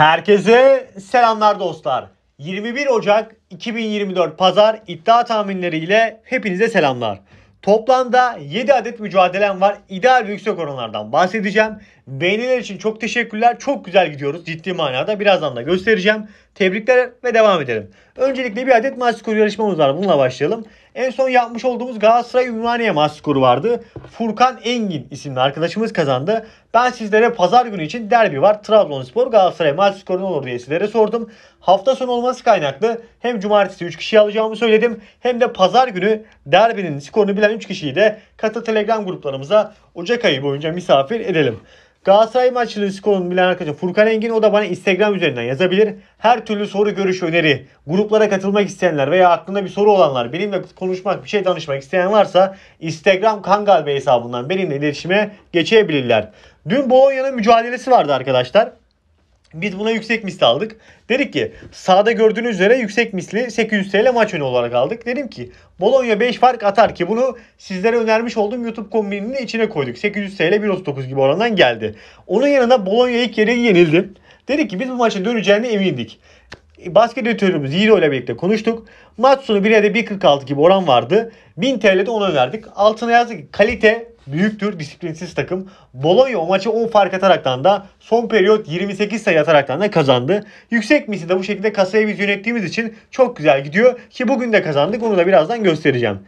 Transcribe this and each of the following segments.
Herkese selamlar dostlar. 21 Ocak 2024 Pazar iddia tahminleriyle hepinize selamlar. Toplamda 7 adet mücadelem var. İdeal ve yüksek oranlardan bahsedeceğim. Beğeniler için çok teşekkürler. Çok güzel gidiyoruz ciddi manada. Birazdan da göstereceğim. Tebrikler ve devam edelim. Öncelikle bir adet maç skoru yarışmamız var. Bununla başlayalım. En son yapmış olduğumuz Galatasaray Ümraniye maç skoru vardı. Furkan Engin isimli arkadaşımız kazandı. Ben sizlere pazar günü için derbi var. Trabzonspor Galatasaray maç skoru ne olur diye sizlere sordum. Hafta sonu olması kaynaklı hem cumartesi 3 kişi alacağımı söyledim. Hem de pazar günü derbinin skorunu bilen 3 kişiyi de katı telegram gruplarımıza Ocak ayı boyunca misafir edelim. Galatasaray maçının skorunu bilen arkadaşlar Furkan Engin o da bana Instagram üzerinden yazabilir. Her türlü soru, görüş, öneri, gruplara katılmak isteyenler veya aklında bir soru olanlar, benimle konuşmak, bir şey danışmak isteyen varsa Instagram Kangal Bey hesabından benimle iletişime geçebilirler. Dün Bolonya'nın mücadelesi vardı arkadaşlar. Biz buna yüksek misli aldık. Dedik ki sağda gördüğünüz üzere yüksek misli 800 TL maç önü olarak aldık. Dedim ki Bologna 5 fark atar ki bunu sizlere önermiş olduğum YouTube kombininin içine koyduk. 800 TL 1.39 gibi orandan geldi. Onun yanında Bologna ilk yere yenildi. Dedik ki biz bu maçın döneceğine emindik. Basket editörümüz Yiğit ile birlikte konuştuk. Maç sonu 1'e de 1.46 gibi oran vardı. 1000 TL de ona verdik. Altına yazdık ki kalite büyüktür disiplinsiz takım. Bologna o maçı 10 fark ataraktan da son periyot 28 sayı ataraktan da kazandı. Yüksek misi de bu şekilde kasayı biz yönettiğimiz için çok güzel gidiyor ki bugün de kazandık onu da birazdan göstereceğim.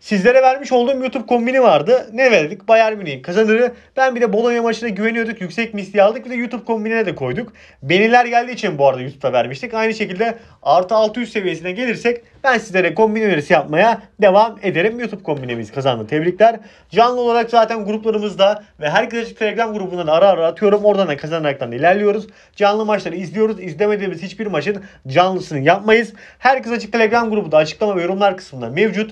Sizlere vermiş olduğum YouTube kombini vardı. Ne verdik? Bayern Münih'in kazanırı. Ben bir de Bologna maçına güveniyorduk. Yüksek misli aldık. Bir de YouTube kombinine de koyduk. Beniler geldiği için bu arada YouTube'a vermiştik. Aynı şekilde artı 600 seviyesine gelirsek ben sizlere kombin önerisi yapmaya devam ederim. YouTube kombinimiz kazandı. Tebrikler. Canlı olarak zaten gruplarımızda ve herkes açık Telegram grubundan ara ara atıyorum. Oradan da kazanaraktan ilerliyoruz. Canlı maçları izliyoruz. İzlemediğimiz hiçbir maçın canlısını yapmayız. Herkes açık Telegram grubu da açıklama ve yorumlar kısmında mevcut.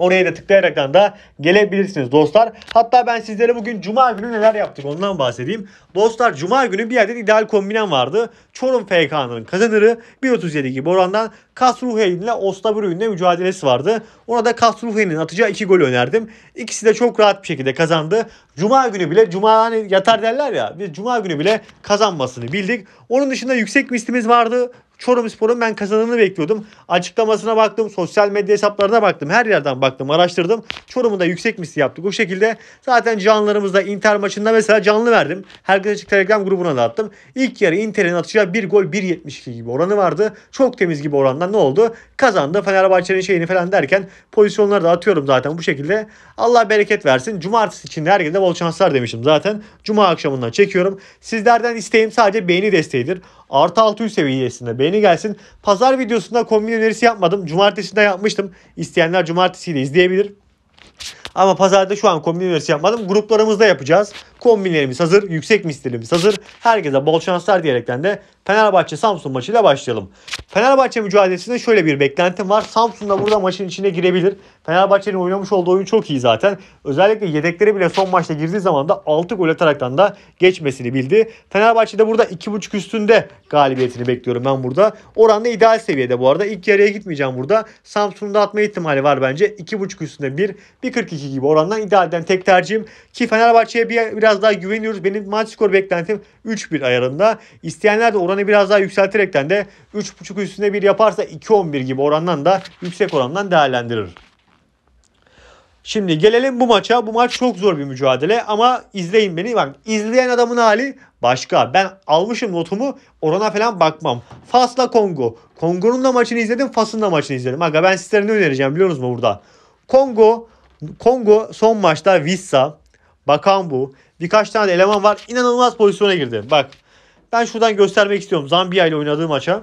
Oraya da tıklayaraktan da gelebilirsiniz dostlar. Hatta ben sizlere bugün cuma günü neler yaptık ondan bahsedeyim. Dostlar cuma günü bir adet ideal kombinem vardı. Çorum FK'nın kazanırı 1.37 gibi orandan Kasruhey'in ile Ostabruy'un mücadelesi vardı. Ona da Kasruhey'in atacağı 2 golü önerdim. İkisi de çok rahat bir şekilde kazandı. Cuma günü bile cuma hani yatar derler ya. Biz cuma günü bile kazanmasını bildik. Onun dışında yüksek mislimiz vardı. Çorum Spor'un ben kazananını bekliyordum. Açıklamasına baktım, sosyal medya hesaplarına baktım, her yerden baktım, araştırdım. Çorum'un da yüksek misli yaptık. O şekilde zaten canlılarımızda Inter maçında mesela canlı verdim. Herkes açık Telegram grubuna da attım. İlk yarı Inter'in atacağı bir gol 1.72 gibi oranı vardı. Çok temiz gibi orandan ne oldu? Kazandı. Fenerbahçe'nin şeyini falan derken pozisyonları da atıyorum zaten bu şekilde. Allah bereket versin. Cumartesi için de herkese bol şanslar demiştim zaten. Cuma akşamından çekiyorum. Sizlerden isteğim sadece beğeni desteğidir artı 600 seviyesinde. Beğeni gelsin. Pazar videosunda kombin önerisi yapmadım. Cumartesinde yapmıştım. İsteyenler cumartesiyle izleyebilir. Ama pazarda şu an kombin önerisi yapmadım. Gruplarımızda yapacağız. Kombinlerimiz hazır. Yüksek mislerimiz hazır. Herkese bol şanslar diyerekten de Fenerbahçe Samsun maçıyla başlayalım. Fenerbahçe mücadelesinde şöyle bir beklentim var. Samsun da burada maçın içine girebilir. Fenerbahçe'nin oynamış olduğu oyun çok iyi zaten. Özellikle yedeklere bile son maçta girdiği zaman da 6 gol ataraktan da geçmesini bildi. Fenerbahçe'de de burada 2.5 üstünde galibiyetini bekliyorum ben burada. Oran ideal seviyede bu arada. ilk yarıya gitmeyeceğim burada. Samsun'un atma ihtimali var bence. 2.5 üstünde 1, 1.42 gibi orandan idealden tek tercihim. Ki Fenerbahçe'ye bir, biraz daha güveniyoruz. Benim maç skor beklentim 3-1 ayarında. İsteyenler de oranı biraz daha yükselterekten de 3.5 üstünde 1 yaparsa 2-11 gibi orandan da yüksek orandan değerlendirir. Şimdi gelelim bu maça. Bu maç çok zor bir mücadele ama izleyin beni. Bak izleyen adamın hali başka. Ben almışım notumu orana falan bakmam. Fas'la Kongo. Kongo'nun da maçını izledim Fas'ın da maçını izledim. Aga ben sizlere ne önereceğim biliyor musunuz burada? Kongo Kongo son maçta Vissa, Bakambu birkaç tane de eleman var. İnanılmaz pozisyona girdi. Bak ben şuradan göstermek istiyorum Zambiya ile oynadığı maça.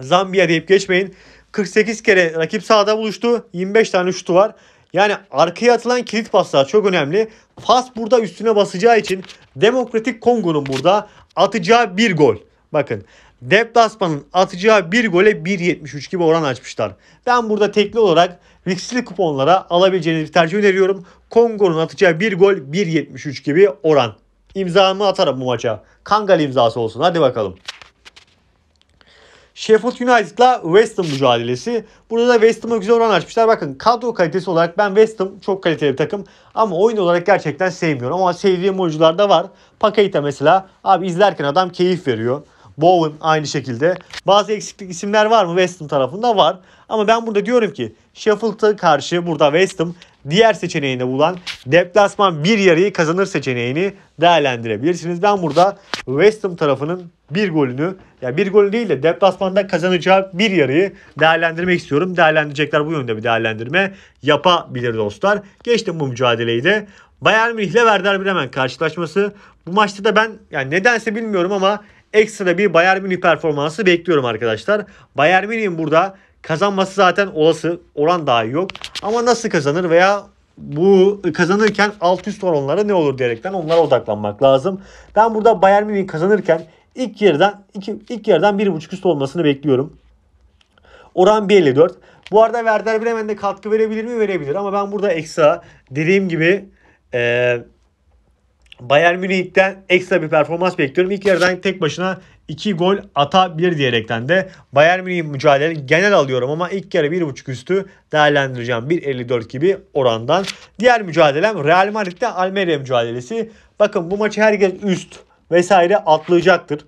Zambiya deyip geçmeyin. 48 kere rakip sahada buluştu. 25 tane şutu var. Yani arkaya atılan kilit paslar çok önemli. Fas burada üstüne basacağı için Demokratik Kongo'nun burada atacağı bir gol. Bakın deplasmanın atacağı bir gole 1.73 gibi oran açmışlar. Ben burada tekli olarak riskli kuponlara alabileceğiniz bir tercih öneriyorum. Kongo'nun atacağı bir gol 1.73 gibi oran. İmzamı atarım bu maça. Kangal imzası olsun. Hadi bakalım. Sheffield United'la West Ham mücadelesi. Burada da West Ham'a güzel oran açmışlar. Bakın kadro kalitesi olarak ben West Ham çok kaliteli bir takım. Ama oyun olarak gerçekten sevmiyorum. Ama sevdiğim oyuncular da var. Paketa mesela. Abi izlerken adam keyif veriyor. Bowen aynı şekilde. Bazı eksiklik isimler var mı West Ham tarafında? Var. Ama ben burada diyorum ki Sheffield'a karşı burada West Ham diğer seçeneğinde bulan deplasman bir yarıyı kazanır seçeneğini değerlendirebilirsiniz. Ben burada West Ham tarafının bir golünü ya yani bir gol değil de deplasmanda kazanacağı bir yarıyı değerlendirmek istiyorum. Değerlendirecekler bu yönde bir değerlendirme yapabilir dostlar. Geçtim bu mücadeleyi de. Bayern Münih ile Werder Bremen karşılaşması. Bu maçta da ben yani nedense bilmiyorum ama ekstra bir Bayern Münih performansı bekliyorum arkadaşlar. Bayern Münih'in burada Kazanması zaten olası. Oran dahi yok. Ama nasıl kazanır veya bu kazanırken alt üst oranlara ne olur diyerekten onlara odaklanmak lazım. Ben burada Bayern Münih kazanırken ilk yerden iki, ilk yerden bir buçuk üst olmasını bekliyorum. Oran 1.54. Bu arada Werder Bremen de katkı verebilir mi? Verebilir ama ben burada ekstra dediğim gibi e, Bayern Münih'ten ekstra bir performans bekliyorum. İlk yerden tek başına 2 gol atabilir diyerekten de Bayern Münih mücadele genel alıyorum ama ilk yarı 1.5 üstü değerlendireceğim 1.54 gibi orandan. Diğer mücadelem Real Madrid'de Almeria mücadelesi. Bakın bu maçı herkes üst vesaire atlayacaktır.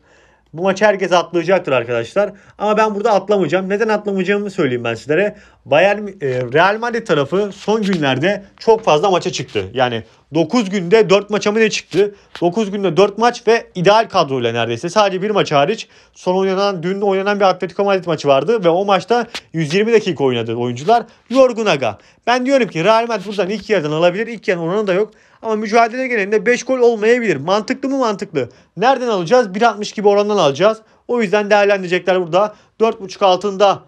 Bu maçı herkes atlayacaktır arkadaşlar. Ama ben burada atlamayacağım. Neden atlamayacağımı söyleyeyim ben sizlere. Bayern e, Real Madrid tarafı son günlerde çok fazla maça çıktı. Yani 9 günde 4 maça mı ne çıktı? 9 günde 4 maç ve ideal kadroyla neredeyse. Sadece bir maç hariç. Son oynanan, dün oynanan bir Atletico Madrid maçı vardı. Ve o maçta 120 dakika oynadı oyuncular. Yorgun Aga. Ben diyorum ki Real Madrid buradan ilk yerden alabilir. İlk yarın oranı da yok. Ama mücadele genelinde 5 gol olmayabilir. Mantıklı mı mantıklı? Nereden alacağız? 1.60 gibi orandan alacağız. O yüzden değerlendirecekler burada. 4.5 altında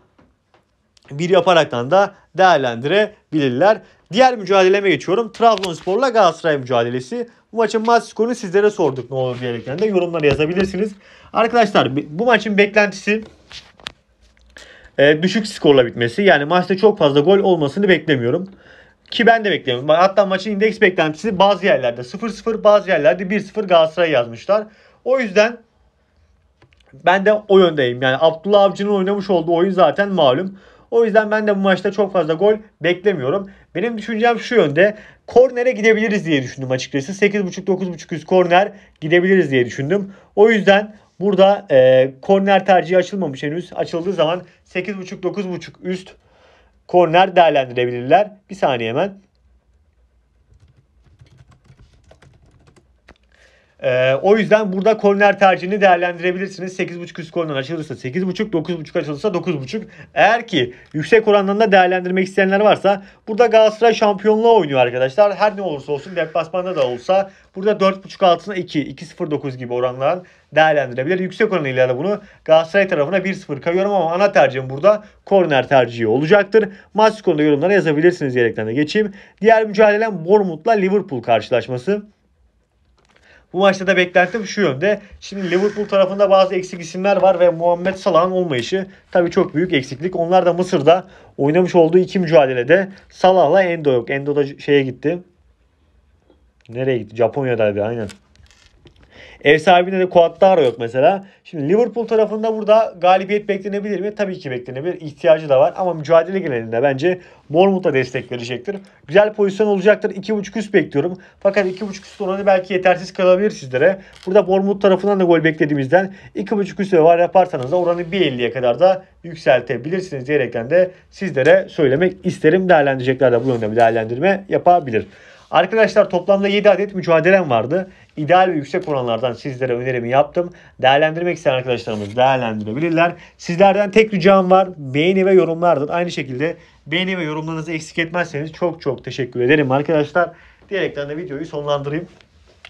bir yaparaktan da değerlendirebilirler. Diğer mücadeleme geçiyorum. Trabzonspor'la Galatasaray mücadelesi. Bu maçın maç skorunu sizlere sorduk ne olur diyerekten de yorumlara yazabilirsiniz. Arkadaşlar bu maçın beklentisi e, düşük skorla bitmesi. Yani maçta çok fazla gol olmasını beklemiyorum. Ki ben de beklemiyorum. Hatta maçın indeks beklentisi bazı yerlerde 0-0 bazı yerlerde 1-0 Galatasaray yazmışlar. O yüzden ben de o yöndeyim. Yani Abdullah Avcı'nın oynamış olduğu oyun zaten malum. O yüzden ben de bu maçta çok fazla gol beklemiyorum. Benim düşüncem şu yönde. Kornere gidebiliriz diye düşündüm açıkçası. 8.5-9.5 üst korner gidebiliriz diye düşündüm. O yüzden burada e, korner tercihi açılmamış henüz. Açıldığı zaman 8.5-9.5 üst korner değerlendirebilirler. Bir saniye hemen. Ee, o yüzden burada korner tercihini değerlendirebilirsiniz. 8.5 üst korner açılırsa 8.5, 9.5 açılırsa 9.5. Eğer ki yüksek oranlarında değerlendirmek isteyenler varsa burada Galatasaray şampiyonluğa oynuyor arkadaşlar. Her ne olursa olsun deplasmanda da olsa burada 4.5 altına 2, 2.09 gibi oranlar değerlendirebilir. Yüksek oranıyla da bunu Galatasaray tarafına 1-0 kayıyorum ama ana tercihim burada korner tercihi olacaktır. Maç konuda yorumlara yazabilirsiniz diyerekten de geçeyim. Diğer mücadelem Bournemouth'la Liverpool karşılaşması. Bu maçta da beklentim şu yönde. Şimdi Liverpool tarafında bazı eksik isimler var ve Muhammed Salah'ın olmayışı tabii çok büyük eksiklik. Onlar da Mısır'da oynamış olduğu iki mücadelede Salah'la Endo yok. Endo da şeye gitti. Nereye gitti? Japonya'daydı aynen. Ev sahibinde de Kuattaro yok mesela. Şimdi Liverpool tarafında burada galibiyet beklenebilir mi? Tabii ki beklenebilir. İhtiyacı da var ama mücadele genelinde bence Bournemouth'a destek verecektir. Güzel pozisyon olacaktır. 2.5 üst bekliyorum. Fakat 2.5 üst oranı belki yetersiz kalabilir sizlere. Burada Bournemouth tarafından da gol beklediğimizden 2.5 üst ve var yaparsanız da oranı 1.50'ye kadar da yükseltebilirsiniz diyerekten de sizlere söylemek isterim. Değerlendirecekler de bu yönde bir değerlendirme yapabilir. Arkadaşlar toplamda 7 adet mücadelem vardı. İdeal ve yüksek oranlardan sizlere önerimi yaptım. Değerlendirmek isteyen arkadaşlarımız değerlendirebilirler. Sizlerden tek ricam var. Beğeni ve yorumlardır. Aynı şekilde beğeni ve yorumlarınızı eksik etmezseniz çok çok teşekkür ederim arkadaşlar. Diyerekten de videoyu sonlandırayım.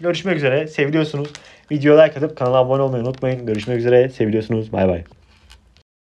Görüşmek üzere. seviyorsunuz. Videoya like atıp kanala abone olmayı unutmayın. Görüşmek üzere. seviyorsunuz. Bay bay.